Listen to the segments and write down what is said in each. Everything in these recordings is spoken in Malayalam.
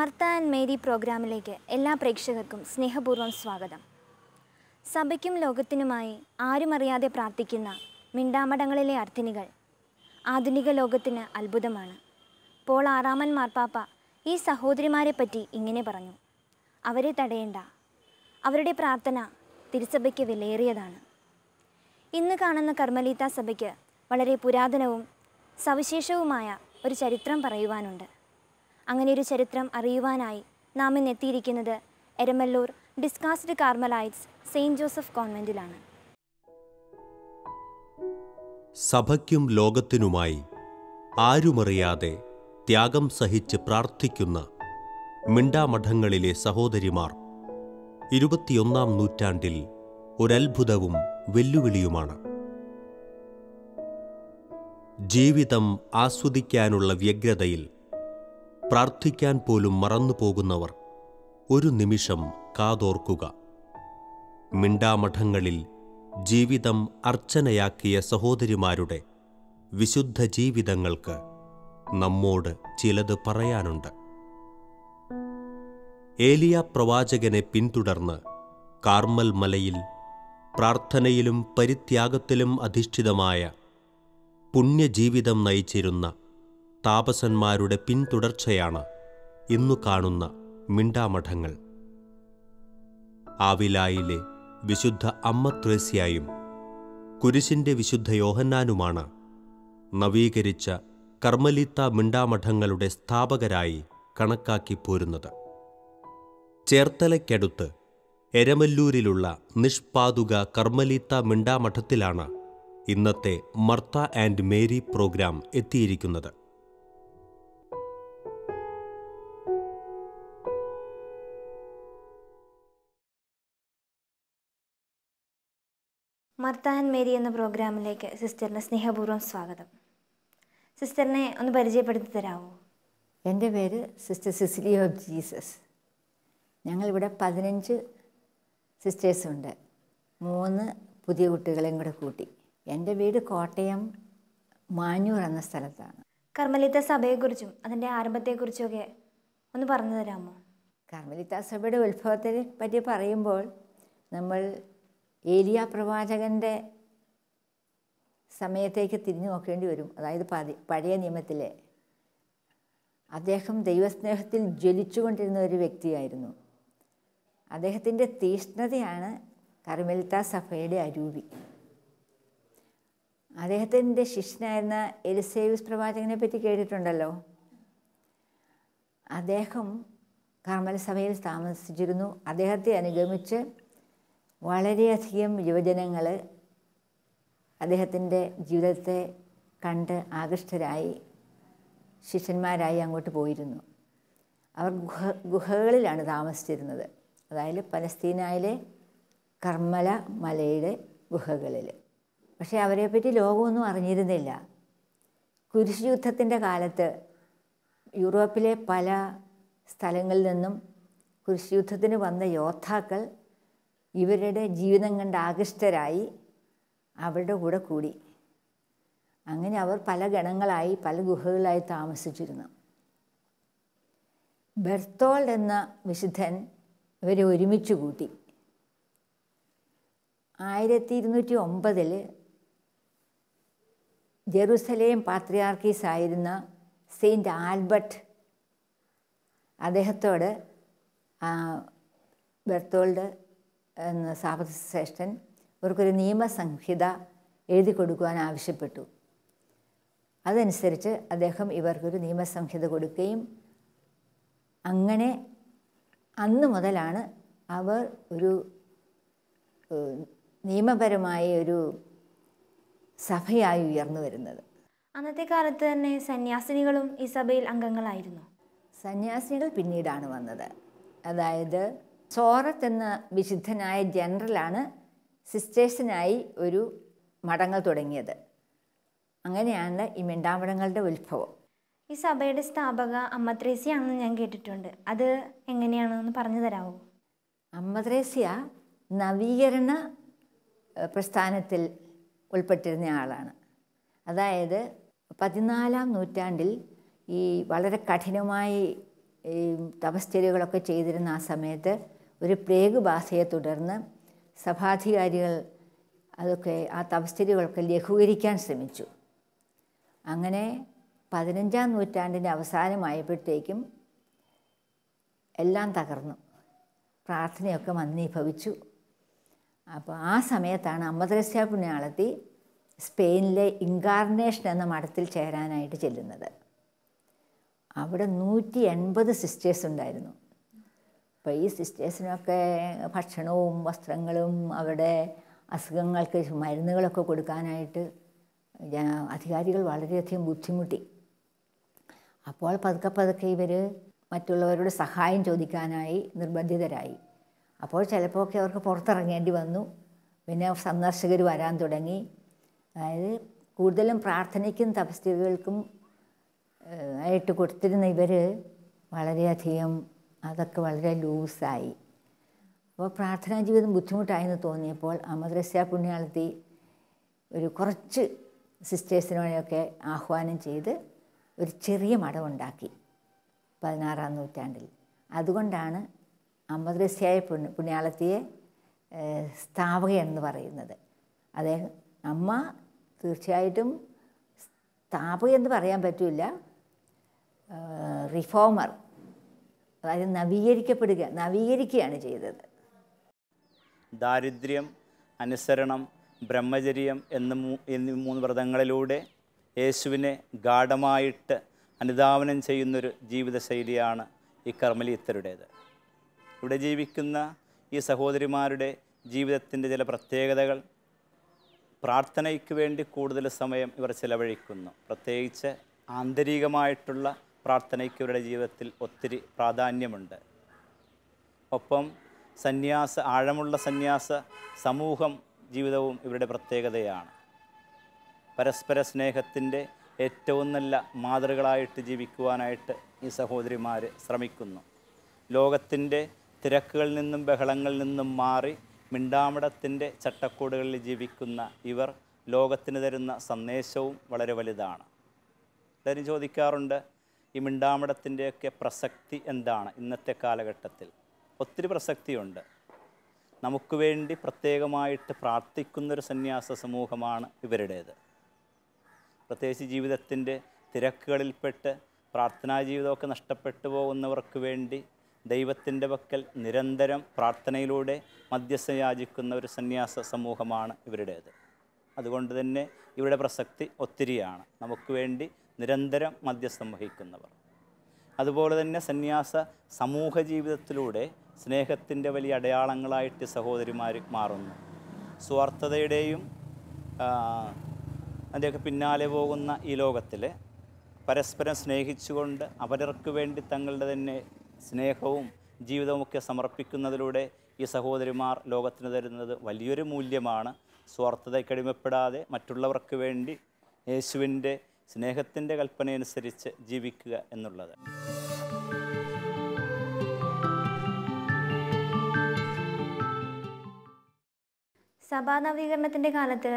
മർത്ത ആൻഡ് മേരി പ്രോഗ്രാമിലേക്ക് എല്ലാ പ്രേക്ഷകർക്കും സ്നേഹപൂർവ്വം സ്വാഗതം സഭയ്ക്കും ലോകത്തിനുമായി ആരുമറിയാതെ പ്രാർത്ഥിക്കുന്ന മിണ്ടാമടങ്ങളിലെ അർത്ഥിനികൾ ആധുനിക ലോകത്തിന് അത്ഭുതമാണ് പോൾ ആറാമൻ മാർപ്പാപ്പ ഈ സഹോദരിമാരെ പറ്റി ഇങ്ങനെ പറഞ്ഞു അവരെ തടയേണ്ട അവരുടെ പ്രാർത്ഥന തിരുസഭയ്ക്ക് വിലയേറിയതാണ് ഇന്ന് കാണുന്ന കർമ്മലീത സഭയ്ക്ക് വളരെ പുരാതനവും സവിശേഷവുമായ ഒരു ചരിത്രം പറയുവാനുണ്ട് അങ്ങനെ ഒരു ചരിത്രം അറിയുവാനായി നാം ഇന്ന് എത്തിയിരിക്കുന്നത് Eramalloor discalced Carmelites Saint Joseph കോൺവെൻറ്റിലാണ് സഭയ്ക്കും ലോകത്തിനുമായി ആരുമറിയാതെ ത്യാഗം സഹിച്ച് പ്രാർത്ഥിക്കുന്ന മിണ്ടാമഠങ്ങളിലെ സഹോദരിമാർ ഇരുപത്തിയൊന്നാം നൂറ്റാണ്ടിൽ ഒരത്ഭുതവും വെല്ലുവിളിയുമാണ് ജീവിതം ആസ്വദിക്കാനുള്ള വ്യഗ്രതയിൽ പ്രാർത്ഥിക്കാൻ പോലും മറന്നുപോകുന്നവർ ഒരു നിമിഷം കാതോർക്കുക മിണ്ടാമഠങ്ങളിൽ ജീവിതം അർച്ചനയാക്കിയ സഹോദരിമാരുടെ വിശുദ്ധ ജീവിതങ്ങൾക്ക് നമ്മോട് ചിലത് പറയാനുണ്ട് ഏലിയ പ്രവാചകനെ പിന്തുടർന്ന് കാർമൽ മലയിൽ പ്രാർത്ഥനയിലും പരിത്യാഗത്തിലും അധിഷ്ഠിതമായ പുണ്യജീവിതം നയിച്ചിരുന്ന താപസന്മാരുടെ പിന്തുടർച്ചയാണ് ഇന്നു കാണുന്ന മിണ്ടാമഠങ്ങൾ ആവിലായിലെ വിശുദ്ധ അമ്മ ത്രേസ്യായും കുരിശിൻ്റെ വിശുദ്ധ യോഹന്നാനുമാണ് നവീകരിച്ച കർമ്മലീത്ത മിണ്ടാമഠങ്ങളുടെ സ്ഥാപകരായി കണക്കാക്കി പോരുന്നത് ചേർത്തലയ്ക്കടുത്ത് എരമല്ലൂരിലുള്ള നിഷ്പാതുക കർമ്മലീത്ത മിണ്ടാമഠത്തിലാണ് ഇന്നത്തെ മർത്ത ആൻഡ് മേരി പ്രോഗ്രാം എത്തിയിരിക്കുന്നത് മർത്താൻ മേരി എന്ന പ്രോഗ്രാമിലേക്ക് സിസ്റ്ററിന് സ്നേഹപൂർവ്വം സ്വാഗതം സിസ്റ്ററിനെ ഒന്ന് പരിചയപ്പെടുത്തി തരാമോ എൻ്റെ പേര് സിസ്റ്റർ സിസിലി ഓഫ് ജീസസ് ഞങ്ങളിവിടെ പതിനഞ്ച് സിസ്റ്റേഴ്സുണ്ട് മൂന്ന് പുതിയ കുട്ടികളെയും കൂടെ കൂട്ടി എൻ്റെ വീട് കോട്ടയം മാഞ്ഞൂർ എന്ന സ്ഥലത്താണ് കർമ്മലിത സഭയെക്കുറിച്ചും അതിൻ്റെ ആരംഭത്തെക്കുറിച്ചൊക്കെ ഒന്ന് പറഞ്ഞു തരാമോ കർമ്മലിത സഭയുടെ ഉത്ഭവത്തെ പറ്റി പറയുമ്പോൾ നമ്മൾ ഏലിയ പ്രവാചകൻ്റെ സമയത്തേക്ക് തിരിഞ്ഞു നോക്കേണ്ടി വരും അതായത് പഴയ നിയമത്തിലെ അദ്ദേഹം ദൈവസ്നേഹത്തിൽ ജ്വലിച്ചുകൊണ്ടിരുന്ന ഒരു വ്യക്തിയായിരുന്നു അദ്ദേഹത്തിൻ്റെ തീഷ്ണതയാണ് കർമ്മലിത സഭയുടെ അരൂപി അദ്ദേഹത്തിൻ്റെ ശിഷ്യനായിരുന്ന എലിസേവിസ് പ്രവാചകനെ പറ്റി കേട്ടിട്ടുണ്ടല്ലോ അദ്ദേഹം കർമ്മൽ സഭയിൽ താമസിച്ചിരുന്നു അദ്ദേഹത്തെ അനുഗമിച്ച് വളരെയധികം യുവജനങ്ങൾ അദ്ദേഹത്തിൻ്റെ ജീവിതത്തെ കണ്ട് ആകൃഷ്ടരായി ശിഷ്യന്മാരായി അങ്ങോട്ട് പോയിരുന്നു അവർ ഗുഹ ഗുഹകളിലാണ് താമസിച്ചിരുന്നത് അതായത് പലസ്തീനായിലെ കർമ്മല മലയുടെ ഗുഹകളിൽ പക്ഷേ അവരെപ്പറ്റി ലോകമൊന്നും അറിഞ്ഞിരുന്നില്ല കുരിശ് യുദ്ധത്തിൻ്റെ കാലത്ത് യൂറോപ്പിലെ പല സ്ഥലങ്ങളിൽ നിന്നും കുരിശ് യുദ്ധത്തിന് വന്ന യോദ്ധാക്കൾ ഇവരുടെ ജീവിതം കണ്ട് ആകൃഷ്ടരായി അവരുടെ കൂടെ കൂടി അങ്ങനെ അവർ പല ഗണങ്ങളായി പല ഗുഹകളായി താമസിച്ചിരുന്നു ബെർത്തോൾഡ് എന്ന വിശുദ്ധൻ ഇവരെ ഒരുമിച്ച് കൂട്ടി ആയിരത്തി ഇരുന്നൂറ്റി ഒമ്പതിൽ ജെറുസലേം പാത്രിയാർക്കീസ് ആയിരുന്ന സെയിൻറ്റ് ആൽബർട്ട് അദ്ദേഹത്തോട് ബെർത്തോൾഡ് എന്ന സാവകശ്രേഷ്ഠൻ ഇവർക്കൊരു നിയമസംഹിത എഴുതി കൊടുക്കുവാൻ ആവശ്യപ്പെട്ടു അതനുസരിച്ച് അദ്ദേഹം ഇവർക്കൊരു നിയമസംഹിത കൊടുക്കുകയും അങ്ങനെ അന്ന് മുതലാണ് അവർ ഒരു നിയമപരമായ ഒരു സഭയായി ഉയർന്നു വരുന്നത് അന്നത്തെ കാലത്ത് തന്നെ സന്യാസിനികളും ഈ സഭയിൽ അംഗങ്ങളായിരുന്നു സന്യാസിനികൾ പിന്നീടാണ് വന്നത് അതായത് സോറത്ത് എന്ന വിശുദ്ധനായ ജനറലാണ് സിസ്റ്റേഴ്സിനായി ഒരു മഠങ്ങൾ തുടങ്ങിയത് അങ്ങനെയാണ് ഈ മിണ്ടാമടങ്ങളുടെ ഉത്ഭവം ഈ സഭയുടെ സ്ഥാപക അമ്മ ത്രേസ്യാണെന്ന് ഞാൻ കേട്ടിട്ടുണ്ട് അത് എങ്ങനെയാണെന്ന് പറഞ്ഞു തരാമോ അമ്മ നവീകരണ പ്രസ്ഥാനത്തിൽ ഉൾപ്പെട്ടിരുന്ന ആളാണ് അതായത് പതിനാലാം നൂറ്റാണ്ടിൽ ഈ വളരെ കഠിനമായി ഈ ചെയ്തിരുന്ന ആ സമയത്ത് ഒരു പ്ലേഗ് ബാധയെ തുടർന്ന് സഭാധികാരികൾ അതൊക്കെ ആ തപസ്ഥിതികളൊക്കെ ലഘൂകരിക്കാൻ ശ്രമിച്ചു അങ്ങനെ പതിനഞ്ചാം നൂറ്റാണ്ടിൻ്റെ അവസാനമായപ്പോഴത്തേക്കും എല്ലാം തകർന്നു പ്രാർത്ഥനയൊക്കെ മന്ദീഭവിച്ചു അപ്പോൾ ആ സമയത്താണ് അമ്മദ്രസ്യ പുണ്യാളത്തി സ്പെയിനിലെ ഇൻകാർണേഷൻ എന്ന മഠത്തിൽ ചേരാനായിട്ട് ചെല്ലുന്നത് അവിടെ നൂറ്റി എൺപത് സിസ്റ്റേഴ്സ് ഉണ്ടായിരുന്നു ഇപ്പോൾ ഈ സിസ്റ്റേഴ്സിനൊക്കെ ഭക്ഷണവും വസ്ത്രങ്ങളും അവരുടെ അസുഖങ്ങൾക്ക് മരുന്നുകളൊക്കെ കൊടുക്കാനായിട്ട് അധികാരികൾ വളരെയധികം ബുദ്ധിമുട്ടി അപ്പോൾ പതുക്കെ പതുക്കെ ഇവർ മറ്റുള്ളവരുടെ സഹായം ചോദിക്കാനായി നിർബന്ധിതരായി അപ്പോൾ ചിലപ്പോൾ ഒക്കെ അവർക്ക് പുറത്തിറങ്ങേണ്ടി വന്നു പിന്നെ സന്ദർശകർ വരാൻ തുടങ്ങി അതായത് കൂടുതലും പ്രാർത്ഥനയ്ക്കും തപസ്ഥിതികൾക്കും ആയിട്ട് കൊടുത്തിരുന്ന ഇവർ വളരെയധികം അതൊക്കെ വളരെ ലൂസായി അപ്പോൾ പ്രാർത്ഥനാ ജീവിതം ബുദ്ധിമുട്ടായെന്ന് തോന്നിയപ്പോൾ അമദ്രസ്യ പുണ്യാളത്തി ഒരു കുറച്ച് സിസ്റ്റേഴ്സിനോടെയൊക്കെ ആഹ്വാനം ചെയ്ത് ഒരു ചെറിയ മഠമുണ്ടാക്കി പതിനാറാം നൂറ്റാണ്ടിൽ അതുകൊണ്ടാണ് അമദ്രസ്യായ പുണ്യ പുണ്യാളത്തിയെ എന്ന് പറയുന്നത് അദ്ദേഹം അമ്മ തീർച്ചയായിട്ടും എന്ന് പറയാൻ പറ്റില്ല റിഫോമർ അതായത് നവീകരിക്കപ്പെടുക നവീകരിക്കുകയാണ് ചെയ്തത് ദാരിദ്ര്യം അനുസരണം ബ്രഹ്മചര്യം എന്ന എന്നീ മൂന്ന് വ്രതങ്ങളിലൂടെ യേശുവിനെ ഗാഠമായിട്ട് അനുധാവനം ചെയ്യുന്നൊരു ജീവിതശൈലിയാണ് ഈ കർമ്മലീത്തരുടേത് ഇവിടെ ജീവിക്കുന്ന ഈ സഹോദരിമാരുടെ ജീവിതത്തിൻ്റെ ചില പ്രത്യേകതകൾ പ്രാർത്ഥനയ്ക്ക് വേണ്ടി കൂടുതൽ സമയം ഇവർ ചിലവഴിക്കുന്നു പ്രത്യേകിച്ച് ആന്തരികമായിട്ടുള്ള പ്രാർത്ഥനയ്ക്ക് ഇവരുടെ ജീവിതത്തിൽ ഒത്തിരി പ്രാധാന്യമുണ്ട് ഒപ്പം സന്യാസ ആഴമുള്ള സന്യാസ സമൂഹം ജീവിതവും ഇവരുടെ പ്രത്യേകതയാണ് പരസ്പര സ്നേഹത്തിൻ്റെ ഏറ്റവും നല്ല മാതൃകളായിട്ട് ജീവിക്കുവാനായിട്ട് ഈ സഹോദരിമാർ ശ്രമിക്കുന്നു ലോകത്തിൻ്റെ തിരക്കുകളിൽ നിന്നും ബഹളങ്ങളിൽ നിന്നും മാറി മിണ്ടാമിടത്തിൻ്റെ ചട്ടക്കൂടുകളിൽ ജീവിക്കുന്ന ഇവർ ലോകത്തിന് തരുന്ന സന്ദേശവും വളരെ വലുതാണ് എല്ലാവരും ചോദിക്കാറുണ്ട് ഈ മിണ്ടാമടത്തിൻ്റെയൊക്കെ പ്രസക്തി എന്താണ് ഇന്നത്തെ കാലഘട്ടത്തിൽ ഒത്തിരി പ്രസക്തിയുണ്ട് നമുക്ക് വേണ്ടി പ്രത്യേകമായിട്ട് പ്രാർത്ഥിക്കുന്നൊരു സന്യാസ സമൂഹമാണ് ഇവരുടേത് പ്രത്യേകിച്ച് ജീവിതത്തിൻ്റെ തിരക്കുകളിൽപ്പെട്ട് പ്രാർത്ഥനാ ജീവിതമൊക്കെ നഷ്ടപ്പെട്ടു പോകുന്നവർക്ക് വേണ്ടി ദൈവത്തിൻ്റെ പക്കൽ നിരന്തരം പ്രാർത്ഥനയിലൂടെ മധ്യസ്ഥ യാചിക്കുന്ന ഒരു സന്യാസ സമൂഹമാണ് ഇവരുടേത് അതുകൊണ്ട് തന്നെ ഇവരുടെ പ്രസക്തി ഒത്തിരിയാണ് നമുക്ക് വേണ്ടി നിരന്തരം മധ്യസ്ഥം വഹിക്കുന്നവർ അതുപോലെ തന്നെ സന്യാസ സമൂഹ ജീവിതത്തിലൂടെ സ്നേഹത്തിൻ്റെ വലിയ അടയാളങ്ങളായിട്ട് സഹോദരിമാർ മാറുന്നു സ്വാർത്ഥതയുടെയും അതിൻ്റെയൊക്കെ പിന്നാലെ പോകുന്ന ഈ ലോകത്തിൽ പരസ്പരം സ്നേഹിച്ചുകൊണ്ട് അവരർക്ക് വേണ്ടി തങ്ങളുടെ തന്നെ സ്നേഹവും ജീവിതവുമൊക്കെ സമർപ്പിക്കുന്നതിലൂടെ ഈ സഹോദരിമാർ ലോകത്തിന് തരുന്നത് വലിയൊരു മൂല്യമാണ് സ്വാർത്ഥതയ്ക്കടിമപ്പെടാതെ മറ്റുള്ളവർക്ക് വേണ്ടി യേശുവിൻ്റെ സ്നേഹത്തിൻ്റെ കൽപ്പനയനുസരിച്ച് ജീവിക്കുക എന്നുള്ളത് സഭാ നവീകരണത്തിൻ്റെ കാലത്ത്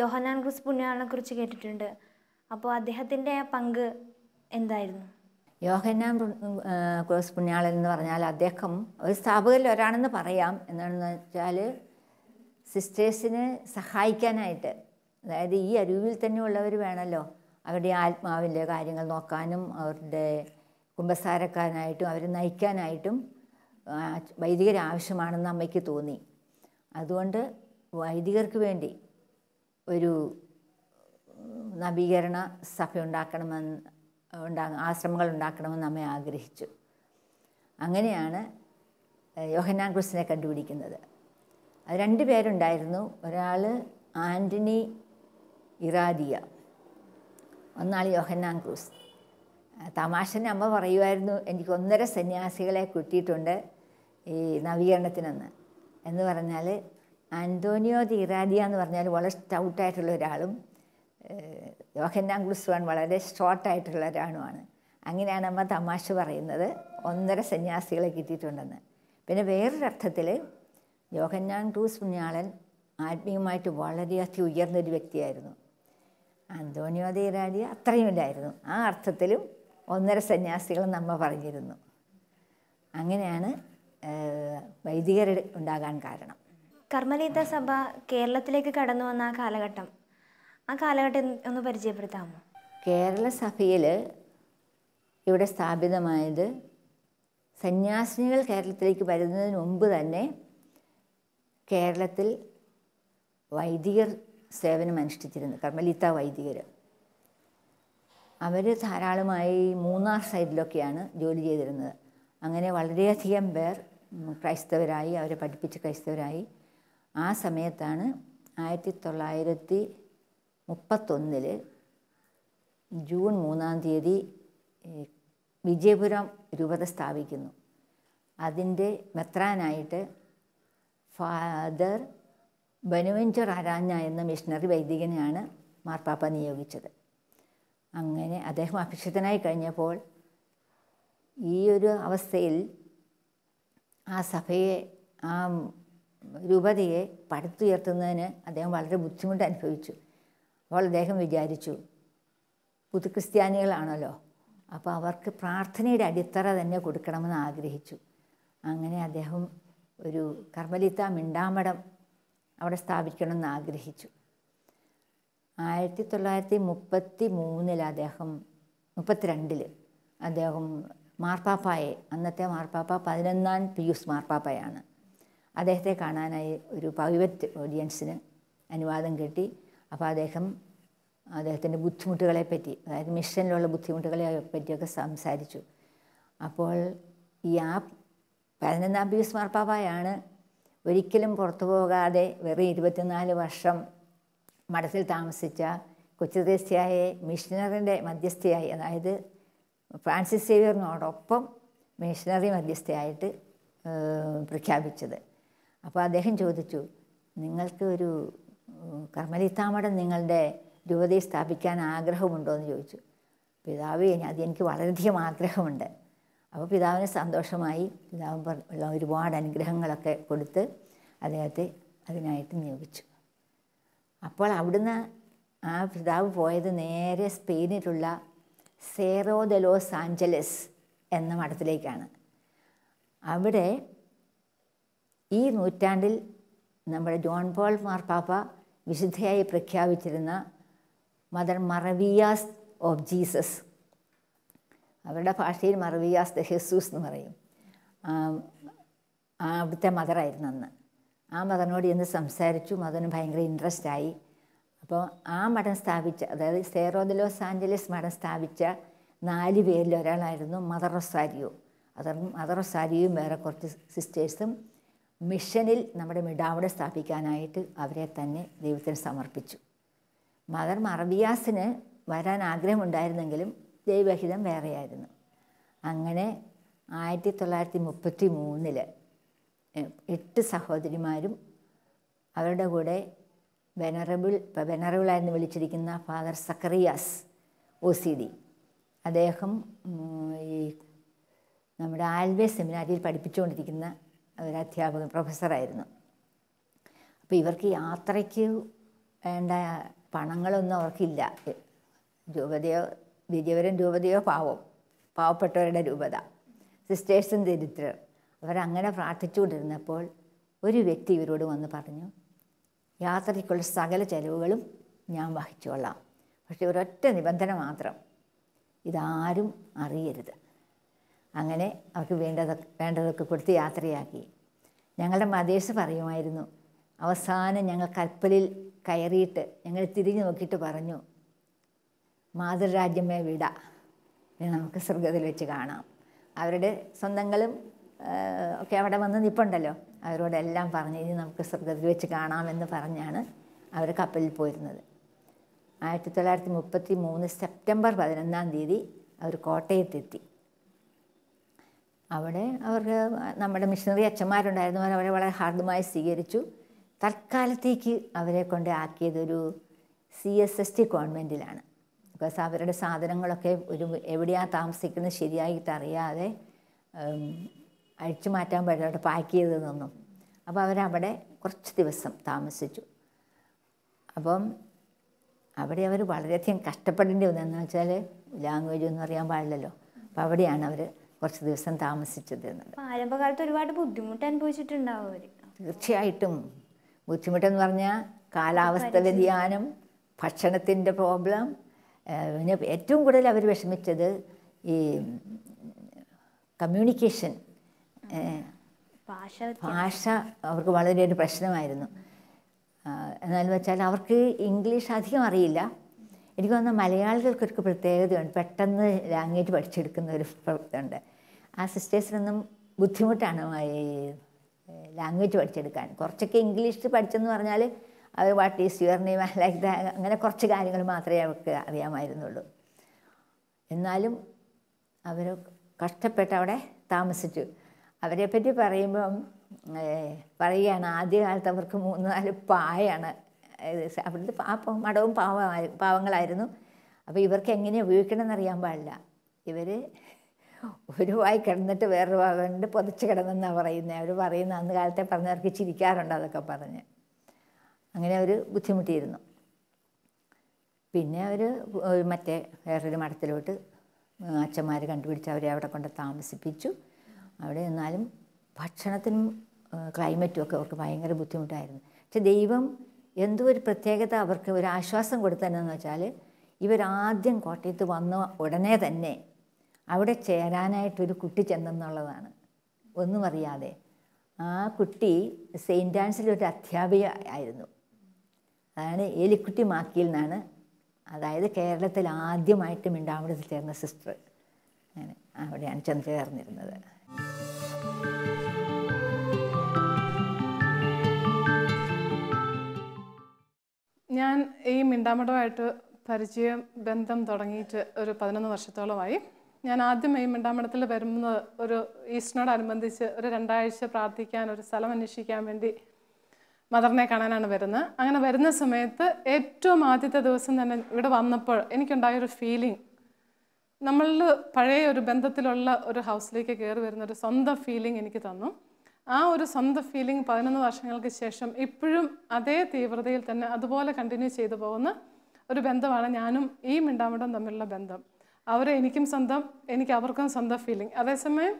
യോഹനാൻ ക്രിസ് പുണ്യാളനെ കുറിച്ച് കേട്ടിട്ടുണ്ട് അപ്പോൾ അദ്ദേഹത്തിൻ്റെ പങ്ക് എന്തായിരുന്നു യോഹന്നാൻ ക്രോസ് പുണ്യാളൻ എന്ന് പറഞ്ഞാൽ അദ്ദേഹം ഒരു സ്ഥാപകരിൽ ഒരാണെന്ന് പറയാം എന്നാണെന്ന് വെച്ചാൽ സിസ്റ്റേഴ്സിനെ സഹായിക്കാനായിട്ട് അതായത് ഈ അരുവിൽ തന്നെ ഉള്ളവർ വേണമല്ലോ അവരുടെ ആത്മാവിൻ്റെ കാര്യങ്ങൾ നോക്കാനും അവരുടെ കുമ്പസാരക്കാരനായിട്ടും അവരെ നയിക്കാനായിട്ടും വൈദികർ ആവശ്യമാണെന്ന് അമ്മയ്ക്ക് തോന്നി അതുകൊണ്ട് വൈദികർക്ക് വേണ്ടി ഒരു നവീകരണ സഭ ഉണ്ടാക്കണമെന്ന് ഉണ്ടാ ആശ്രമങ്ങൾ ഉണ്ടാക്കണമെന്ന് അമ്മ ആഗ്രഹിച്ചു അങ്ങനെയാണ് യോഹന്നാൻ ക്രിസ്റ്റിനെ കണ്ടുപിടിക്കുന്നത് അത് രണ്ട് പേരുണ്ടായിരുന്നു ഒരാൾ ആൻ്റണി ഇറാദിയ ഒന്നാൾ യോഹന്നാൻ ക്രൂസ് തമാശൻ്റെ അമ്മ പറയുമായിരുന്നു എനിക്ക് ഒന്നര സന്യാസികളെ കിട്ടിയിട്ടുണ്ട് ഈ നവീകരണത്തിനെന്ന് എന്ന് പറഞ്ഞാൽ ആന്റോണിയോ ദി എന്ന് പറഞ്ഞാൽ വളരെ സ്റ്റൗട്ടായിട്ടുള്ള ഒരാളും യോഹന്നാൻ ക്രിസ്തുവാൻ വളരെ ഷോർട്ടായിട്ടുള്ള ഒരാളുമാണ് അങ്ങനെയാണ് അമ്മ തമാശ പറയുന്നത് ഒന്നര സന്യാസികളെ കിട്ടിയിട്ടുണ്ടെന്ന് പിന്നെ വേറൊരർത്ഥത്തിൽ യോഹന്നാൻ ക്രൂസ് പുണ്യാളൻ ആത്മീയമായിട്ട് വളരെയധികം ഉയർന്നൊരു വ്യക്തിയായിരുന്നു അന്തോണിയോദ അത്രയും ഇല്ലായിരുന്നു ആ അർത്ഥത്തിലും ഒന്നര സന്യാസികൾ നമ്മ പറഞ്ഞിരുന്നു അങ്ങനെയാണ് വൈദികർ ഉണ്ടാകാൻ കാരണം കർമ്മലീത സഭ കേരളത്തിലേക്ക് കടന്നു വന്ന ആ കാലഘട്ടം ആ കാലഘട്ടം ഒന്ന് പരിചയപ്പെടുത്താമോ കേരള സഭയിൽ ഇവിടെ സ്ഥാപിതമായത് സന്യാസിനികൾ കേരളത്തിലേക്ക് വരുന്നതിന് മുമ്പ് തന്നെ കേരളത്തിൽ വൈദികർ സേവനം അനുഷ്ഠിച്ചിരുന്നത് കർമ്മലിത്ത വൈദികർ അവർ ധാരാളമായി മൂന്നാർ സൈഡിലൊക്കെയാണ് ജോലി ചെയ്തിരുന്നത് അങ്ങനെ വളരെയധികം പേർ ക്രൈസ്തവരായി അവരെ പഠിപ്പിച്ച ക്രൈസ്തവരായി ആ സമയത്താണ് ആയിരത്തി തൊള്ളായിരത്തി മുപ്പത്തൊന്നിൽ ജൂൺ മൂന്നാം തീയതി വിജയപുരം രൂപത സ്ഥാപിക്കുന്നു അതിൻ്റെ മെത്രാനായിട്ട് ഫാദർ ബനുവെഞ്ചർ അരാഞ്ഞ എന്ന മിഷണറി വൈദികനെയാണ് മാർപ്പാപ്പ നിയോഗിച്ചത് അങ്ങനെ അദ്ദേഹം അഭിഷിതനായി കഴിഞ്ഞപ്പോൾ ഈ ഒരു അവസ്ഥയിൽ ആ സഭയെ ആ രൂപതയെ പടുത്തുയർത്തുന്നതിന് അദ്ദേഹം വളരെ ബുദ്ധിമുട്ട് അനുഭവിച്ചു അപ്പോൾ അദ്ദേഹം വിചാരിച്ചു ക്രിസ്ത്യാനികളാണല്ലോ അപ്പോൾ അവർക്ക് പ്രാർത്ഥനയുടെ അടിത്തറ തന്നെ കൊടുക്കണമെന്ന് ആഗ്രഹിച്ചു അങ്ങനെ അദ്ദേഹം ഒരു കർമ്മലിത്ത മിണ്ടാമടം അവിടെ സ്ഥാപിക്കണമെന്ന് ആഗ്രഹിച്ചു ആയിരത്തി തൊള്ളായിരത്തി മുപ്പത്തി മൂന്നിൽ അദ്ദേഹം മുപ്പത്തിരണ്ടിൽ അദ്ദേഹം മാർപ്പാപ്പായെ അന്നത്തെ മാർപ്പാപ്പ പതിനൊന്നാം പിയൂസ് മാർപ്പാപ്പയാണ് അദ്ദേഹത്തെ കാണാനായി ഒരു പ്രൈവറ്റ് ഓഡിയൻസിന് അനുവാദം കിട്ടി അപ്പോൾ അദ്ദേഹം അദ്ദേഹത്തിൻ്റെ ബുദ്ധിമുട്ടുകളെപ്പറ്റി അതായത് മിഷനിലുള്ള ബുദ്ധിമുട്ടുകളെ പറ്റിയൊക്കെ സംസാരിച്ചു അപ്പോൾ ഈ ആ പതിനൊന്നാം പിയൂസ് മാർപ്പാപ്പായാണ് ഒരിക്കലും പുറത്തു പോകാതെ വെറും ഇരുപത്തിനാല് വർഷം മഠത്തിൽ താമസിച്ച കൊച്ചുദേശിയായ മിഷനറിൻ്റെ മധ്യസ്ഥയായി അതായത് ഫ്രാൻസിസ് സേവിയറിനോടൊപ്പം മിഷണറി മധ്യസ്ഥയായിട്ട് പ്രഖ്യാപിച്ചത് അപ്പോൾ അദ്ദേഹം ചോദിച്ചു നിങ്ങൾക്ക് ഒരു കർമ്മലിത്താമഠം നിങ്ങളുടെ രൂപതയിൽ സ്ഥാപിക്കാൻ ആഗ്രഹമുണ്ടോ എന്ന് ചോദിച്ചു പിതാവ് അത് എനിക്ക് വളരെയധികം ആഗ്രഹമുണ്ട് അപ്പോൾ പിതാവിന് സന്തോഷമായി പിതാവ് ഒരുപാട് അനുഗ്രഹങ്ങളൊക്കെ കൊടുത്ത് അദ്ദേഹത്തെ അതിനായിട്ട് നിയോഗിച്ചു അപ്പോൾ അവിടുന്ന് ആ പിതാവ് പോയത് നേരെ സ്പെയിനിലുള്ള സേറോ ദ ലോസ് ആഞ്ചലസ് എന്ന മഠത്തിലേക്കാണ് അവിടെ ഈ നൂറ്റാണ്ടിൽ നമ്മുടെ ജോൺ പോൾ മാർപ്പാപ്പ വിശുദ്ധയായി പ്രഖ്യാപിച്ചിരുന്ന മദർ മറവിയാസ് ഓഫ് ജീസസ് അവരുടെ ഭാഷയിൽ മറവിയാസ് ദ ഹെസൂസ് എന്ന് പറയും അവിടുത്തെ മദറായിരുന്നു അന്ന് ആ മകനോട് ചെന്ന് സംസാരിച്ചു മകന് ഭയങ്കര ഇൻട്രസ്റ്റ് ആയി അപ്പോൾ ആ മഠം സ്ഥാപിച്ച അതായത് സേറോദ് ആഞ്ചലസ് മഠം സ്ഥാപിച്ച നാല് പേരിൽ ഒരാളായിരുന്നു മദർ റൊസാരിയോ അതർ മദർ റൊസാരിയോയും വേറെ കുറച്ച് സിസ്റ്റേഴ്സും മിഷനിൽ നമ്മുടെ മിഡാവിടെ സ്ഥാപിക്കാനായിട്ട് അവരെ തന്നെ ദൈവത്തിന് സമർപ്പിച്ചു മദർ മറബിയാസിന് വരാൻ ആഗ്രഹമുണ്ടായിരുന്നെങ്കിലും ദൈവഹിതം വേറെയായിരുന്നു അങ്ങനെ ആയിരത്തി തൊള്ളായിരത്തി മുപ്പത്തി മൂന്നിൽ എട്ട് സഹോദരിമാരും അവരുടെ കൂടെ വെനറബിൾ വെനറബിളായിരുന്നു വിളിച്ചിരിക്കുന്ന Father Zacharias O C D അദ്ദേഹം ഈ നമ്മുടെ ആൽവേ സെമിനാരിയിൽ പഠിപ്പിച്ചുകൊണ്ടിരിക്കുന്ന ഒരു അധ്യാപകൻ പ്രൊഫസറായിരുന്നു അപ്പോൾ ഇവർക്ക് യാത്രയ്ക്ക് വേണ്ട പണങ്ങളൊന്നും അവർക്കില്ല രൂപതയോ വിജയവരും രൂപതയോ പാവം പാവപ്പെട്ടവരുടെ രൂപത സിസ്റ്റേഴ്സും ദരിദ്രർ അവരങ്ങനെ പ്രാർത്ഥിച്ചുകൊണ്ടിരുന്നപ്പോൾ ഒരു വ്യക്തി ഇവരോട് വന്ന് പറഞ്ഞു യാത്രയ്ക്കുള്ള സകല ചെലവുകളും ഞാൻ വഹിച്ചുകൊള്ളാം പക്ഷേ ഒരൊറ്റ നിബന്ധന മാത്രം ഇതാരും അറിയരുത് അങ്ങനെ അവർക്ക് വേണ്ടതൊക്കെ വേണ്ടതൊക്കെ കൊടുത്ത് യാത്രയാക്കി ഞങ്ങളുടെ മതേഴ്സ് പറയുമായിരുന്നു അവസാനം ഞങ്ങൾ കൽപ്പലിൽ കയറിയിട്ട് ഞങ്ങൾ തിരിഞ്ഞു നോക്കിയിട്ട് പറഞ്ഞു മാതൃരാജ്യമേ വിട നമുക്ക് സ്വർഗത്തിൽ വെച്ച് കാണാം അവരുടെ സ്വന്തങ്ങളും ഒക്കെ അവിടെ വന്ന് നിൽപ്പുണ്ടല്ലോ അവരോടെല്ലാം പറഞ്ഞ് ഇനി നമുക്ക് സ്വർഗത്തിൽ വെച്ച് കാണാമെന്ന് പറഞ്ഞാണ് അവർ കപ്പലിൽ പോയിരുന്നത് ആയിരത്തി തൊള്ളായിരത്തി മുപ്പത്തി മൂന്ന് സെപ്റ്റംബർ പതിനൊന്നാം തീയതി അവർ കോട്ടയത്തെത്തി അവിടെ അവർക്ക് നമ്മുടെ മിഷണറി അച്ഛന്മാരുണ്ടായിരുന്നു അവർ അവരെ വളരെ ഹാർദമായി സ്വീകരിച്ചു തൽക്കാലത്തേക്ക് അവരെ കൊണ്ട് ആക്കിയതൊരു സി എസ് എസ് ടി കോൺവെൻറ്റിലാണ് ബിക്കോസ് അവരുടെ സാധനങ്ങളൊക്കെ ഒരു എവിടെയാണ് താമസിക്കുന്നത് ശരിയായിട്ട് അറിയാതെ അഴിച്ചു മാറ്റാൻ പറ്റില്ല അവിടെ പാക്ക് ചെയ്ത് നിന്നു അപ്പോൾ അവരവിടെ കുറച്ച് ദിവസം താമസിച്ചു അപ്പം അവിടെ അവർ വളരെയധികം കഷ്ടപ്പെടേണ്ടി വന്നു എന്ന് വെച്ചാൽ ലാംഗ്വേജ് ഒന്നും അറിയാൻ പാടില്ലല്ലോ അപ്പം അവിടെയാണ് അവർ കുറച്ച് ദിവസം താമസിച്ചത് ആരംഭകാലത്ത് ഒരുപാട് ബുദ്ധിമുട്ട് അനുഭവിച്ചിട്ടുണ്ടാവും അവർ തീർച്ചയായിട്ടും ബുദ്ധിമുട്ടെന്ന് പറഞ്ഞാൽ കാലാവസ്ഥ വ്യതിയാനം ഭക്ഷണത്തിൻ്റെ പ്രോബ്ലം പിന്നെ ഏറ്റവും കൂടുതൽ അവർ വിഷമിച്ചത് ഈ കമ്മ്യൂണിക്കേഷൻ ഭാഷ ഭാഷ അവർക്ക് വളരെ ഒരു പ്രശ്നമായിരുന്നു എന്നാന്ന് വെച്ചാൽ അവർക്ക് ഇംഗ്ലീഷ് അധികം അറിയില്ല എനിക്ക് തോന്നുന്നു മലയാളികൾക്കൊരു പ്രത്യേകതയുണ്ട് പെട്ടെന്ന് ലാംഗ്വേജ് പഠിച്ചെടുക്കുന്ന ഒരു പ്രവർത്തനമുണ്ട് ആ സിസ്റ്റേഴ്സിനൊന്നും ബുദ്ധിമുട്ടാണ് ലാംഗ്വേജ് പഠിച്ചെടുക്കാൻ കുറച്ചൊക്കെ ഇംഗ്ലീഷ് പഠിച്ചെന്ന് പറഞ്ഞാൽ അവർ what is your name like the അങ്ങനെ കുറച്ച് കാര്യങ്ങൾ മാത്രമേ അവർക്ക് അറിയാമായിരുന്നുള്ളൂ എന്നാലും അവർ കഷ്ടപ്പെട്ട് അവിടെ താമസിച്ചു അവരെപ്പറ്റി പറയുമ്പം പറയുകയാണ് ആദ്യകാലത്ത് അവർക്ക് മൂന്ന് നാല് പായാണ് അവിടുത്തെ ആ മടവും പാവ പാവങ്ങളായിരുന്നു അപ്പോൾ ഇവർക്ക് എങ്ങനെ ഉപയോഗിക്കണം അറിയാൻ പാടില്ല ഇവർ ഒരു വായി കിടന്നിട്ട് വേറൊരു വായ കൊണ്ട് പൊതച്ച് കിടന്നെന്നാണ് പറയുന്നത് അവർ പറയുന്ന അന്ന് കാലത്തെ പറഞ്ഞവർക്ക് ചിരിക്കാറുണ്ട് അതൊക്കെ പറഞ്ഞ് അങ്ങനെ അവർ ബുദ്ധിമുട്ടിയിരുന്നു പിന്നെ അവർ മറ്റേ വേറൊരു മഠത്തിലോട്ട് അച്ഛന്മാർ കണ്ടുപിടിച്ച് അവരെ അവിടെ കൊണ്ട് താമസിപ്പിച്ചു അവിടെ നിന്നാലും ഭക്ഷണത്തിനും ക്ലൈമറ്റും ഒക്കെ അവർക്ക് ഭയങ്കര ബുദ്ധിമുട്ടായിരുന്നു പക്ഷെ ദൈവം എന്തോ ഒരു പ്രത്യേകത അവർക്ക് ഒരു ആശ്വാസം കൊടുത്തതെന്ന് വെച്ചാൽ ഇവരാദ്യം കോട്ടയത്ത് വന്ന ഉടനെ തന്നെ അവിടെ ചേരാനായിട്ടൊരു കുട്ടി ചെന്നെന്നുള്ളതാണ് ഒന്നും അറിയാതെ ആ കുട്ടി സെയിൻറ്റ് ആൻസിലൊരു അധ്യാപിക ആയിരുന്നു അതാണ് എലിക്കുട്ടി മാക്കിയിൽ നിന്നാണ് അതായത് കേരളത്തിൽ ആദ്യമായിട്ട് മിണ്ടാമ്പടത്തിൽ ചേർന്ന സിസ്റ്റർ അവിടെയാണ് ചെന്ന് ചേർന്നിരുന്നത് ഞാൻ ഈ മിണ്ടാമ്പടമായിട്ട് പരിചയം ബന്ധം തുടങ്ങിയിട്ട് ഒരു പതിനൊന്ന് വർഷത്തോളമായി ഞാൻ ആദ്യം ഈ മിണ്ടാമ്പടത്തിൽ വരുന്നത് ഒരു ഈസ്റ്ററിനോടനുബന്ധിച്ച് ഒരു രണ്ടാഴ്ച പ്രാർത്ഥിക്കാൻ ഒരു സ്ഥലം അന്വേഷിക്കാൻ വേണ്ടി മദറിനെ കാണാനാണ് വരുന്നത് അങ്ങനെ വരുന്ന സമയത്ത് ഏറ്റവും ആദ്യത്തെ ദിവസം തന്നെ ഇവിടെ വന്നപ്പോൾ എനിക്കുണ്ടായൊരു ഫീലിംഗ് നമ്മളിൽ പഴയ ഒരു ബന്ധത്തിലുള്ള ഒരു ഹൗസിലേക്ക് കയറി വരുന്ന ഒരു സ്വന്തം ഫീലിംഗ് എനിക്ക് തന്നു ആ ഒരു സ്വന്തം ഫീലിംഗ് പതിനൊന്ന് വർഷങ്ങൾക്ക് ശേഷം ഇപ്പോഴും അതേ തീവ്രതയിൽ തന്നെ അതുപോലെ കണ്ടിന്യൂ ചെയ്തു പോകുന്ന ഒരു ബന്ധമാണ് ഞാനും ഈ മിണ്ടാമിടം തമ്മിലുള്ള ബന്ധം അവരെ എനിക്കും സ്വന്തം എനിക്ക് അവർക്കും സ്വന്തം ഫീലിംഗ് അതേസമയം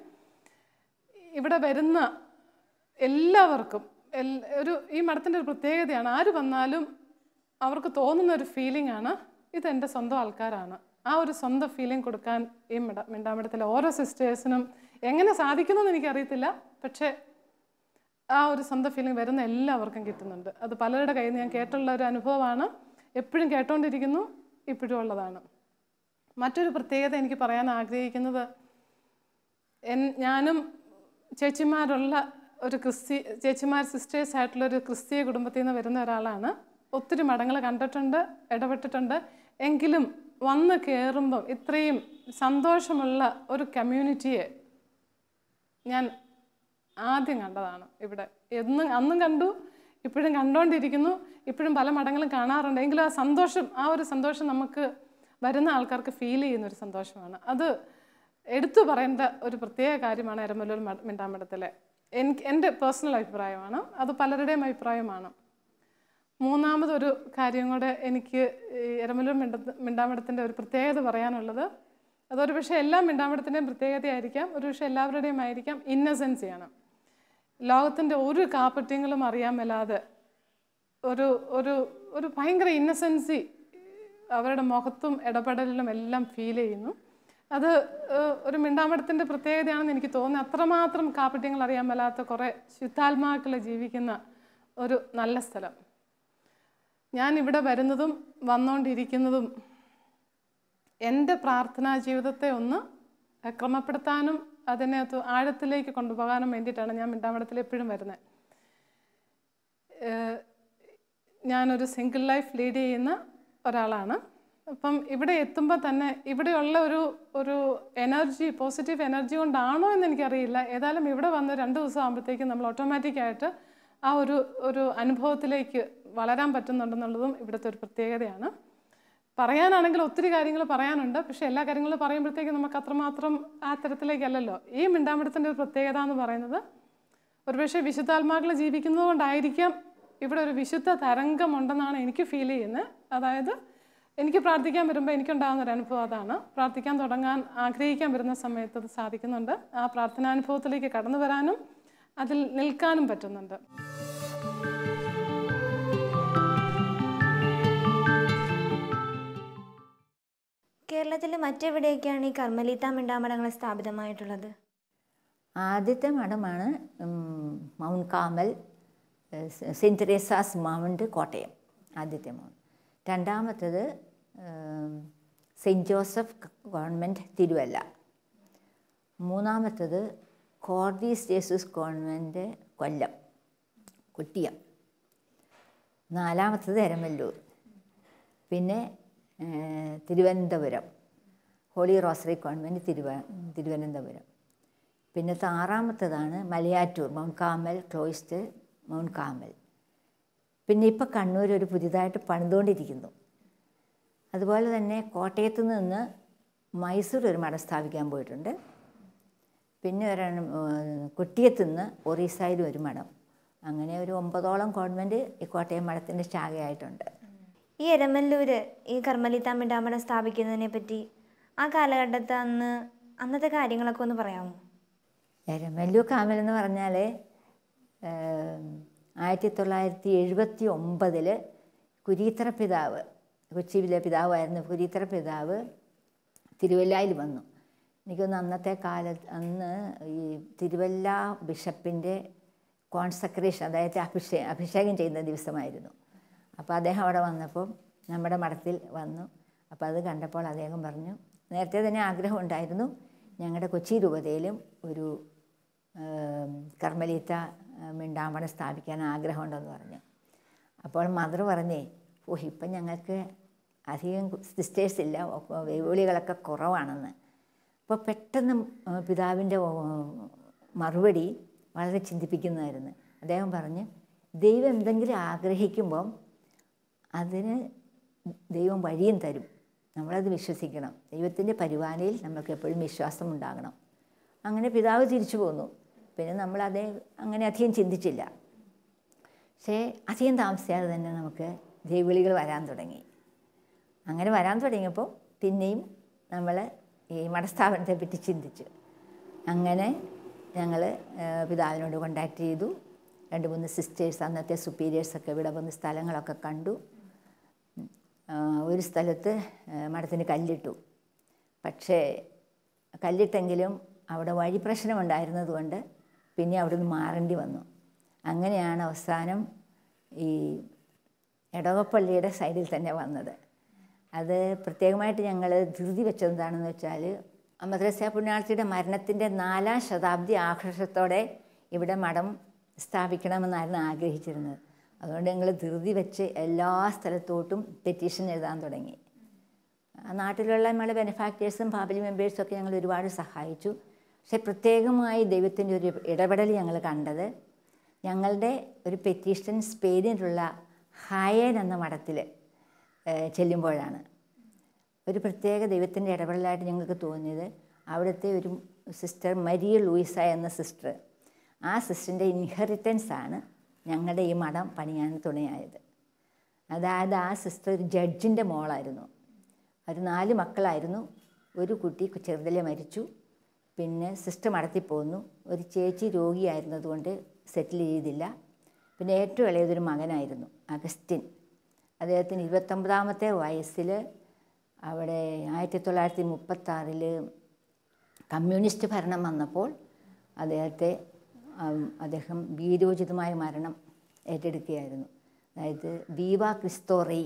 ഇവിടെ വരുന്ന എല്ലാവർക്കും ഒരു ഈ മഠത്തിൻ്റെ ഒരു പ്രത്യേകതയാണ് ആര് വന്നാലും അവർക്ക് തോന്നുന്ന ഒരു ഫീലിംഗ് ആണ് ഇതെൻ്റെ സ്വന്തം ആൾക്കാരാണ് ആ ഒരു സ്വന്തം ഫീലിംഗ് കൊടുക്കാൻ ഈ മിട മിണ്ടാമിടത്തിലെ ഓരോ സിസ്റ്റേഴ്സിനും എങ്ങനെ സാധിക്കുന്നു എന്ന് എനിക്കറിയത്തില്ല പക്ഷേ ആ ഒരു സ്വന്തം ഫീലിംഗ് വരുന്ന എല്ലാവർക്കും കിട്ടുന്നുണ്ട് അത് പലരുടെ കയ്യിൽ നിന്ന് ഞാൻ കേട്ടുള്ള ഒരു അനുഭവമാണ് എപ്പോഴും കേട്ടോണ്ടിരിക്കുന്നു ഇപ്പോഴും ഉള്ളതാണ് മറ്റൊരു പ്രത്യേകത എനിക്ക് പറയാൻ ആഗ്രഹിക്കുന്നത് എൻ ഞാനും ചേച്ചിമാരുള്ള ഒരു ക്രിസ്തി ചേച്ചിമാർ സിസ്റ്റേഴ്സ് ആയിട്ടുള്ള ഒരു ക്രിസ്തീയ കുടുംബത്തിൽ നിന്ന് വരുന്ന ഒരാളാണ് ഒത്തിരി മഠങ്ങൾ കണ്ടിട്ടുണ്ട് ഇടപെട്ടിട്ടുണ്ട് എങ്കിലും വന്ന് കയറുമ്പം ഇത്രയും സന്തോഷമുള്ള ഒരു കമ്മ്യൂണിറ്റിയെ ഞാൻ ആദ്യം കണ്ടതാണ് ഇവിടെ എന്നും അന്നും കണ്ടു ഇപ്പോഴും കണ്ടുകൊണ്ടിരിക്കുന്നു ഇപ്പോഴും പല മഠങ്ങളും കാണാറുണ്ട് എങ്കിലും ആ സന്തോഷം ആ ഒരു സന്തോഷം നമുക്ക് വരുന്ന ആൾക്കാർക്ക് ഫീൽ ചെയ്യുന്ന ഒരു സന്തോഷമാണ് അത് എടുത്തു പറയേണ്ട ഒരു പ്രത്യേക കാര്യമാണ് എരമല്ലൂർ മിണ്ടാമ്പടത്തിലെ എനിക്ക് എൻ്റെ പേഴ്സണൽ അഭിപ്രായമാണ് അത് പലരുടെയും അഭിപ്രായമാണ് മൂന്നാമതൊരു കാര്യം കൂടെ എനിക്ക് എരമലൂർ മിണ്ട മിണ്ടാമിടത്തിൻ്റെ ഒരു പ്രത്യേകത പറയാനുള്ളത് അതൊരു പക്ഷേ എല്ലാ മിണ്ടാമിടത്തിൻ്റെയും പ്രത്യേകതയായിരിക്കാം ഒരു പക്ഷേ എല്ലാവരുടെയും ആയിരിക്കാം ഇന്നസെൻസിയാണ് ലോകത്തിൻ്റെ ഒരു കാപ്പറ്റ്യങ്ങളും അറിയാൻ മേലാതെ ഒരു ഒരു ഒരു ഭയങ്കര ഇന്നസെൻസി അവരുടെ മുഖത്തും ഇടപെടലിലും എല്ലാം ഫീൽ ചെയ്യുന്നു അത് ഒരു മിണ്ടാമടത്തിൻ്റെ പ്രത്യേകതയാണെന്ന് എനിക്ക് തോന്നുന്നു അത്രമാത്രം കാപ്പട്യങ്ങൾ അറിയാൻ മേലാത്ത കുറേ ശുദ്ധാത്മാക്കൾ ജീവിക്കുന്ന ഒരു നല്ല സ്ഥലം ഞാൻ ഇവിടെ വരുന്നതും വന്നുകൊണ്ടിരിക്കുന്നതും എൻ്റെ പ്രാർത്ഥനാ ജീവിതത്തെ ഒന്ന് ക്രമപ്പെടുത്താനും അതിനെ ആഴത്തിലേക്ക് കൊണ്ടുപോകാനും വേണ്ടിയിട്ടാണ് ഞാൻ മിണ്ടാമടത്തിൽ എപ്പോഴും വരുന്നത് ഞാനൊരു സിംഗിൾ ലൈഫ് ലീഡ് ചെയ്യുന്ന ഒരാളാണ് അപ്പം ഇവിടെ എത്തുമ്പോൾ തന്നെ ഇവിടെയുള്ള ഒരു ഒരു എനർജി പോസിറ്റീവ് എനർജി കൊണ്ടാണോ എന്ന് എനിക്കറിയില്ല ഏതായാലും ഇവിടെ വന്ന് രണ്ട് ദിവസം ആകുമ്പോഴത്തേക്കും നമ്മൾ ഓട്ടോമാറ്റിക്കായിട്ട് ആ ഒരു ഒരു അനുഭവത്തിലേക്ക് വളരാൻ പറ്റുന്നുണ്ടെന്നുള്ളതും ഇവിടുത്തെ ഒരു പ്രത്യേകതയാണ് പറയാനാണെങ്കിൽ ഒത്തിരി കാര്യങ്ങൾ പറയാനുണ്ട് പക്ഷേ എല്ലാ കാര്യങ്ങളും പറയുമ്പോഴത്തേക്കും നമുക്ക് അത്രമാത്രം ആ തരത്തിലേക്കല്ലല്ലോ ഈ മിണ്ടാമിടത്തിൻ്റെ ഒരു പ്രത്യേകത എന്ന് പറയുന്നത് ഒരുപക്ഷെ വിശുദ്ധാത്മാക്കൾ ജീവിക്കുന്നത് കൊണ്ടായിരിക്കാം ഇവിടെ ഒരു വിശുദ്ധ തരംഗമുണ്ടെന്നാണ് എനിക്ക് ഫീൽ ചെയ്യുന്നത് അതായത് എനിക്ക് പ്രാർത്ഥിക്കാൻ വരുമ്പോൾ എനിക്കുണ്ടാകുന്ന ഒരു അനുഭവം അതാണ് പ്രാർത്ഥിക്കാൻ തുടങ്ങാൻ ആഗ്രഹിക്കാൻ വരുന്ന സമയത്ത് അത് സാധിക്കുന്നുണ്ട് ആ പ്രാർത്ഥനാനുഭവത്തിലേക്ക് കടന്നു വരാനും അതിൽ നിൽക്കാനും പറ്റുന്നുണ്ട് കേരളത്തിൽ മറ്റെവിടെയൊക്കെയാണ് ഈ കർമ്മലീത മിണ്ടാമടങ്ങൾ സ്ഥാപിതമായിട്ടുള്ളത് ആദ്യത്തെ മഠമാണ് Mount Carmel Saint Teresa's Mount Kottayam ആദ്യത്തെ മൗണ്ട് രണ്ടാമത്തത് സെൻറ്റ് ജോസഫ് ഗവൺമെൻറ് തിരുവല്ല മൂന്നാമത്തത് കോർഡീസ് ജേസസ് കോൺവെൻറ്റ് കൊല്ലം കുട്ടിയ നാലാമത്തത് എരമല്ലൂർ പിന്നെ തിരുവനന്തപുരം ഹോളി റോസറി കോൺവെൻറ്റ് തിരുവ തിരുവനന്തപുരം പിന്നത്തെ ആറാമത്തതാണ് Malayattoor Mount Carmel cloister Mount Carmel പിന്നെ ഇപ്പോൾ കണ്ണൂർ ഒരു പുതിയതായിട്ട് പണിതുകൊണ്ടിരിക്കുന്നു അതുപോലെ തന്നെ കോട്ടയത്ത് നിന്ന് മൈസൂർ ഒരു മഠം സ്ഥാപിക്കാൻ പോയിട്ടുണ്ട് പിന്നെ ഒരെണ്ണം കുട്ടിയത്ത് നിന്ന് ഒറീസയിലും ഒരു മഠം അങ്ങനെ ഒരു ഒമ്പതോളം ഗവൺമെൻറ് ഈ കോട്ടയം മഠത്തിൻ്റെ ശാഖയായിട്ടുണ്ട് ഈ എരമല്ലൂർ ഈ കർമ്മലിത്താമ്മ മഠം സ്ഥാപിക്കുന്നതിനെ പറ്റി ആ കാലഘട്ടത്ത് അന്ന് അന്നത്തെ കാര്യങ്ങളൊക്കെ ഒന്ന് പറയാമോ എരമല്ലൂർ കാമൽ എന്ന് പറഞ്ഞാൽ ആയിരത്തി തൊള്ളായിരത്തി എഴുപത്തി ഒമ്പതിൽ കുരീത്തറ പിതാവ് കൊച്ചിയിലെ പിതാവായിരുന്ന പുരീത്തര പിതാവ് തിരുവല്ലായിൽ വന്നു എനിക്കൊന്ന് അന്നത്തെ കാലത്ത് അന്ന് ഈ തിരുവല്ല ബിഷപ്പിൻ്റെ കോൺസക്രേഷൻ അതായത് അഭിഷേ അഭിഷേകം ചെയ്യുന്ന ദിവസമായിരുന്നു അപ്പോൾ അദ്ദേഹം അവിടെ വന്നപ്പോൾ നമ്മുടെ മഠത്തിൽ വന്നു അപ്പോൾ അത് കണ്ടപ്പോൾ അദ്ദേഹം പറഞ്ഞു നേരത്തെ തന്നെ ആഗ്രഹം ഉണ്ടായിരുന്നു ഞങ്ങളുടെ കൊച്ചി രൂപതയിലും ഒരു കർമ്മലീത്ത മിണ്ടാമണ സ്ഥാപിക്കാൻ ആഗ്രഹമുണ്ടെന്ന് പറഞ്ഞു അപ്പോൾ മദർ പറഞ്ഞേ ഓ ഇപ്പം ഞങ്ങൾക്ക് അധികം സിസ്റ്റേഴ്സ് ഇല്ല വേവുളികളൊക്കെ കുറവാണെന്ന് അപ്പോൾ പെട്ടെന്ന് പിതാവിൻ്റെ മറുപടി വളരെ ചിന്തിപ്പിക്കുന്നതായിരുന്നു അദ്ദേഹം പറഞ്ഞ് ദൈവം എന്തെങ്കിലും ആഗ്രഹിക്കുമ്പോൾ അതിന് ദൈവം വഴിയും തരും നമ്മളത് വിശ്വസിക്കണം ദൈവത്തിൻ്റെ പരിപാലയിൽ നമുക്ക് എപ്പോഴും വിശ്വാസം ഉണ്ടാകണം അങ്ങനെ പിതാവ് തിരിച്ചു പോന്നു പിന്നെ നമ്മളതേ അങ്ങനെ അധികം ചിന്തിച്ചില്ല പക്ഷേ അധികം താമസിയാതെ തന്നെ നമുക്ക് ജൈവിളികൾ വരാൻ തുടങ്ങി അങ്ങനെ വരാൻ തുടങ്ങിയപ്പോൾ പിന്നെയും നമ്മൾ ഈ പറ്റി ചിന്തിച്ചു അങ്ങനെ ഞങ്ങൾ പിതാവിനോട് കോണ്ടാക്ട് ചെയ്തു രണ്ട് മൂന്ന് സിസ്റ്റേഴ്സ് അന്നത്തെ സുപ്പീരിയേഴ്സൊക്കെ ഇവിടെ വന്ന് സ്ഥലങ്ങളൊക്കെ കണ്ടു ഒരു സ്ഥലത്ത് മഠത്തിന് കല്ലിട്ടു പക്ഷേ കല്ലിട്ടെങ്കിലും അവിടെ വഴി പ്രശ്നമുണ്ടായിരുന്നതുകൊണ്ട് പിന്നെ അവിടെ നിന്ന് മാറേണ്ടി വന്നു അങ്ങനെയാണ് അവസാനം ഈ എടവപ്പള്ളിയുടെ സൈഡിൽ തന്നെ വന്നത് അത് പ്രത്യേകമായിട്ട് ഞങ്ങൾ ധൃതി വെച്ചെന്താണെന്ന് വെച്ചാൽ മദ്രസ പുണ്യാളത്തിയുടെ മരണത്തിൻ്റെ നാലാം ശതാബ്ദി ആഘോഷത്തോടെ ഇവിടെ മഠം സ്ഥാപിക്കണമെന്നായിരുന്നു ആഗ്രഹിച്ചിരുന്നത് അതുകൊണ്ട് ഞങ്ങൾ ധൃതി വെച്ച് എല്ലാ സ്ഥലത്തോട്ടും പെറ്റീഷൻ എഴുതാൻ തുടങ്ങി നാട്ടിലുള്ള നമ്മളെ ബെനഫാക്ടേഴ്സും ഫാമിലി മെമ്പേഴ്സും ഒക്കെ ഞങ്ങൾ ഒരുപാട് സഹായിച്ചു പക്ഷെ പ്രത്യേകമായി ദൈവത്തിൻ്റെ ഒരു ഇടപെടൽ ഞങ്ങൾ കണ്ടത് ഞങ്ങളുടെ ഒരു പെറ്റീഷൻ സ്പെയിനിലുള്ള ഹായൻ എന്ന മഠത്തിൽ ചെല്ലുമ്പോഴാണ് ഒരു പ്രത്യേക ദൈവത്തിൻ്റെ ഇടപെടലായിട്ട് ഞങ്ങൾക്ക് തോന്നിയത് അവിടുത്തെ ഒരു സിസ്റ്റർ മരിയ ലൂയിസ എന്ന സിസ്റ്റർ ആ സിസ്റ്ററിൻ്റെ ഇൻഹെറിറ്റൻസ് ആണ് ഞങ്ങളുടെ ഈ മഠം പണിയാൻ തുണയായത് അതായത് ആ സിസ്റ്റർ ഒരു ജഡ്ജിൻ്റെ മോളായിരുന്നു ഒരു നാല് മക്കളായിരുന്നു ഒരു കുട്ടി ചെറുതലെ മരിച്ചു പിന്നെ സിസ്റ്റർ മടത്തി പോന്നു ഒരു ചേച്ചി രോഗിയായിരുന്നതുകൊണ്ട് സെറ്റിൽ ചെയ്തില്ല പിന്നെ ഏറ്റവും ഇളയതൊരു മകനായിരുന്നു അഗസ്റ്റിൻ അദ്ദേഹത്തിന് ഇരുപത്തൊമ്പതാമത്തെ വയസ്സിൽ അവിടെ ആയിരത്തി തൊള്ളായിരത്തി മുപ്പത്താറിൽ കമ്മ്യൂണിസ്റ്റ് ഭരണം വന്നപ്പോൾ അദ്ദേഹത്തെ അദ്ദേഹം വീരോചിതമായ മരണം ഏറ്റെടുക്കുകയായിരുന്നു അതായത് വീവ ക്രിസ്തോറി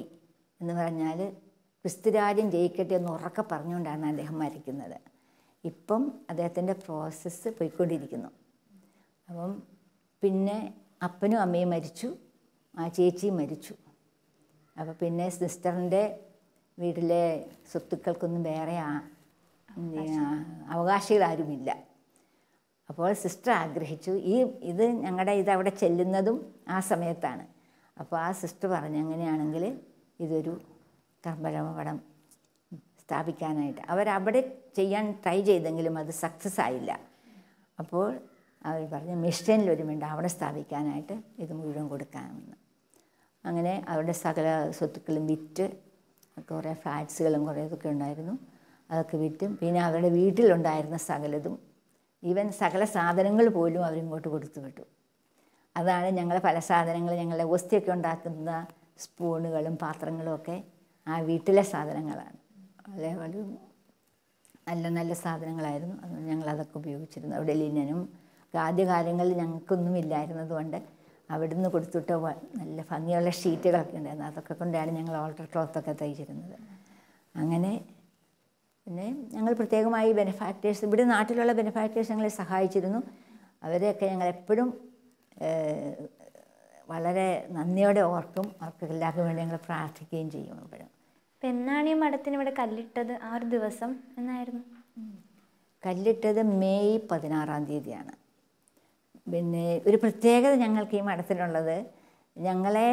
എന്ന് പറഞ്ഞാൽ ക്രിസ്തുരാജ്യം ജയിക്കട്ടെ എന്ന് ഉറക്കെ പറഞ്ഞുകൊണ്ടാണ് അദ്ദേഹം മരിക്കുന്നത് ഇപ്പം അദ്ദേഹത്തിൻ്റെ പ്രോസസ്സ് പോയിക്കൊണ്ടിരിക്കുന്നു അപ്പം പിന്നെ അപ്പനും അമ്മയും മരിച്ചു ആ ചേച്ചിയും മരിച്ചു അപ്പോൾ പിന്നെ സിസ്റ്ററിൻ്റെ വീട്ടിലെ സ്വത്തുക്കൾക്കൊന്നും വേറെ അവകാശികളാരുമില്ല അപ്പോൾ സിസ്റ്റർ ആഗ്രഹിച്ചു ഈ ഇത് ഞങ്ങളുടെ ഇത് അവിടെ ചെല്ലുന്നതും ആ സമയത്താണ് അപ്പോൾ ആ സിസ്റ്റർ പറഞ്ഞു അങ്ങനെയാണെങ്കിൽ ഇതൊരു കർമ്മരമപടം സ്ഥാപിക്കാനായിട്ട് അവരവിടെ ചെയ്യാൻ ട്രൈ ചെയ്തെങ്കിലും അത് സക്സസ് ആയില്ല അപ്പോൾ അവർ പറഞ്ഞു മിഷനിൽ ഒരു മിണ്ട അവിടെ സ്ഥാപിക്കാനായിട്ട് ഇത് മുഴുവൻ കൊടുക്കാമെന്ന് അങ്ങനെ അവരുടെ സകല സ്വത്തുക്കളും വിറ്റ് കുറേ ഫ്ലാറ്റ്സുകളും കുറേ ഇതൊക്കെ ഉണ്ടായിരുന്നു അതൊക്കെ വിറ്റും പിന്നെ അവരുടെ വീട്ടിലുണ്ടായിരുന്ന സകലതും ഈവൻ സകല സാധനങ്ങൾ പോലും അവരിങ്ങോട്ട് കൊടുത്തു വിട്ടു അതാണ് ഞങ്ങൾ പല സാധനങ്ങൾ ഞങ്ങളുടെ ഒസ്തിയൊക്കെ ഉണ്ടാക്കുന്ന സ്പൂണുകളും പാത്രങ്ങളും ഒക്കെ ആ വീട്ടിലെ സാധനങ്ങളാണ് വളരെ വളരെ നല്ല നല്ല സാധനങ്ങളായിരുന്നു അത് ഞങ്ങളതൊക്കെ ഉപയോഗിച്ചിരുന്നു അവിടെ ലിനനും ആദ്യകാലങ്ങളിൽ ഞങ്ങൾക്കൊന്നും ഇല്ലായിരുന്നതുകൊണ്ട് അവിടുന്ന് കൊടുത്തിട്ട് നല്ല ഭംഗിയുള്ള ഷീറ്റുകളൊക്കെ ഉണ്ടായിരുന്നു അതൊക്കെ കൊണ്ടാണ് ഞങ്ങൾ ഓൾട്ടർ ക്ലോത്തൊക്കെ തയ്ച്ചിരുന്നത് അങ്ങനെ പിന്നെ ഞങ്ങൾ പ്രത്യേകമായി ബെനഫാക്ടേഴ്സ് ഇവിടെ നാട്ടിലുള്ള ബെനിഫാക്ടേഴ്സ് ഞങ്ങളെ സഹായിച്ചിരുന്നു അവരെയൊക്കെ ഞങ്ങൾ എപ്പോഴും വളരെ നന്ദിയോടെ ഓർക്കും അവർക്ക് എല്ലാവർക്കും വേണ്ടി ഞങ്ങൾ പ്രാർത്ഥിക്കുകയും ചെയ്യും എപ്പോഴും അപ്പം എന്നാണ് ഈ മഠത്തിന് ഇവിടെ കല്ലിട്ടത് ആ ഒരു ദിവസം എന്നായിരുന്നു കല്ലിട്ടത് മെയ് പതിനാറാം തീയതിയാണ് പിന്നെ ഒരു പ്രത്യേകത ഞങ്ങൾക്ക് ഈ മഠത്തിനുള്ളത് ഞങ്ങളെ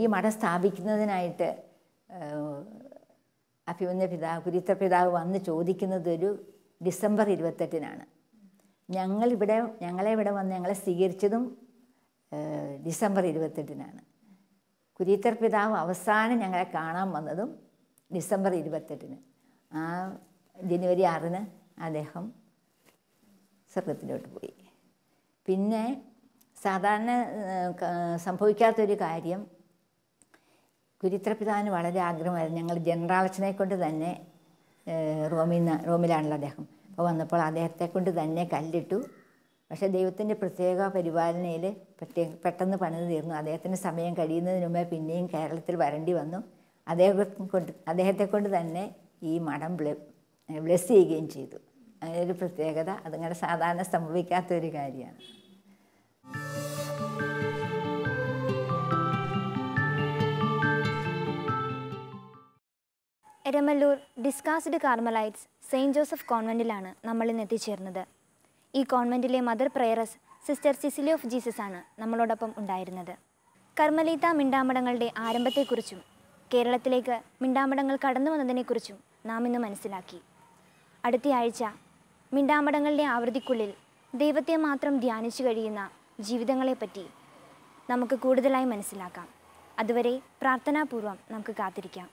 ഈ മഠം സ്ഥാപിക്കുന്നതിനായിട്ട് അഭിമന്യ പിതാവ് കുരിത്ത പിതാവ് വന്ന് ചോദിക്കുന്നത് ഒരു ഡിസംബർ ഇരുപത്തെട്ടിനാണ് ഞങ്ങളിവിടെ ഞങ്ങളെ ഇവിടെ വന്ന് ഞങ്ങളെ സ്വീകരിച്ചതും ഡിസംബർ ഇരുപത്തെട്ടിനാണ് കുരീത്തർ പിതാവ് അവസാനം ഞങ്ങളെ കാണാൻ വന്നതും ഡിസംബർ ഇരുപത്തെട്ടിന് ആ ജനുവരി ആറിന് അദ്ദേഹം സ്വർഗത്തിലോട്ട് പോയി പിന്നെ സാധാരണ സംഭവിക്കാത്തൊരു കാര്യം ഗുരുത്രപിതാവിന് വളരെ ആഗ്രഹമായിരുന്നു ഞങ്ങൾ ജനറാളച്ചനെ കൊണ്ട് തന്നെ റോമിൽ റോമിലാണല്ലോ അദ്ദേഹം അപ്പോൾ വന്നപ്പോൾ അദ്ദേഹത്തെ കൊണ്ട് തന്നെ കല്ലിട്ടു പക്ഷേ ദൈവത്തിൻ്റെ പ്രത്യേക പരിപാലനയിൽ പ്രത്യേക പെട്ടെന്ന് പണിത് തീർന്നു അദ്ദേഹത്തിന് സമയം കഴിയുന്നതിന് മുമ്പേ പിന്നെയും കേരളത്തിൽ വരേണ്ടി വന്നു അദ്ദേഹം കൊണ്ട് അദ്ദേഹത്തെ കൊണ്ട് തന്നെ ഈ മഠം ബ്ലെസ് ചെയ്യുകയും ചെയ്തു ഒരു പ്രത്യേകത അതിങ്ങനെ സാധാരണ സംഭവിക്കാത്തൊരു ഒരു കാര്യമാണ് Eramalloor discalced Carmelites Saint Joseph കോൺവെൻറ്റിലാണ് നമ്മൾ ഇന്ന് എത്തിച്ചേർന്നത് ഈ കോൺവെൻറ്റിലെ Mother prioress sister Cecily of Jesus ആണ് നമ്മളോടൊപ്പം ഉണ്ടായിരുന്നത് കർമ്മലീത മിണ്ടാമടങ്ങളുടെ ആരംഭത്തെക്കുറിച്ചും കേരളത്തിലേക്ക് മിണ്ടാമടങ്ങൾ കടന്നു വന്നതിനെക്കുറിച്ചും നാം ഇന്ന് മനസ്സിലാക്കി അടുത്തയാഴ്ച മിണ്ടാമടങ്ങളുടെ ആവൃത്തിക്കുള്ളിൽ ദൈവത്തെ മാത്രം ധ്യാനിച്ചു കഴിയുന്ന ജീവിതങ്ങളെപ്പറ്റി നമുക്ക് കൂടുതലായി മനസ്സിലാക്കാം അതുവരെ പ്രാർത്ഥനാപൂർവം നമുക്ക് കാത്തിരിക്കാം